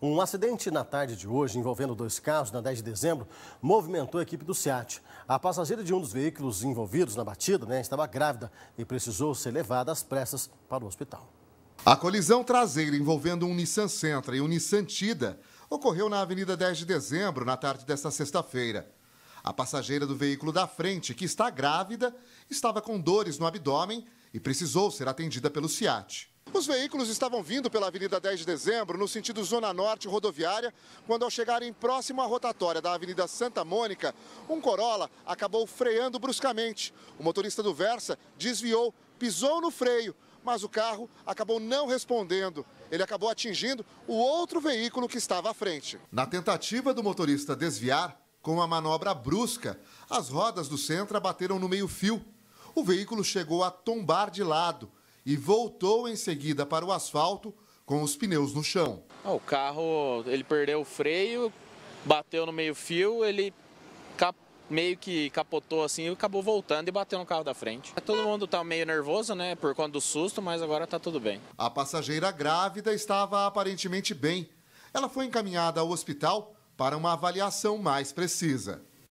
Um acidente na tarde de hoje, envolvendo dois carros, na 10 de dezembro, movimentou a equipe do SEAT. A passageira de um dos veículos envolvidos na batida né, estava grávida e precisou ser levada às pressas para o hospital. A colisão traseira envolvendo um Nissan Sentra e um Nissan Tida ocorreu na Avenida 10 de Dezembro, na tarde desta sexta-feira. A passageira do veículo da frente, que está grávida, estava com dores no abdômen e precisou ser atendida pelo SEAT. Os veículos estavam vindo pela Avenida 10 de Dezembro, no sentido Zona Norte rodoviária, quando ao chegarem próximo à rotatória da Avenida Santa Mônica, um Corolla acabou freando bruscamente. O motorista do Versa desviou, pisou no freio, mas o carro acabou não respondendo. Ele acabou atingindo o outro veículo que estava à frente. Na tentativa do motorista desviar, com uma manobra brusca, as rodas do Sentra bateram no meio-fio. O veículo chegou a tombar de lado e voltou em seguida para o asfalto com os pneus no chão. Ah, o carro ele perdeu o freio, bateu no meio-fio, ele meio que capotou assim e acabou voltando e bateu no carro da frente. Todo mundo tá meio nervoso, né, por conta do susto, mas agora tá tudo bem. A passageira grávida estava aparentemente bem. Ela foi encaminhada ao hospital para uma avaliação mais precisa.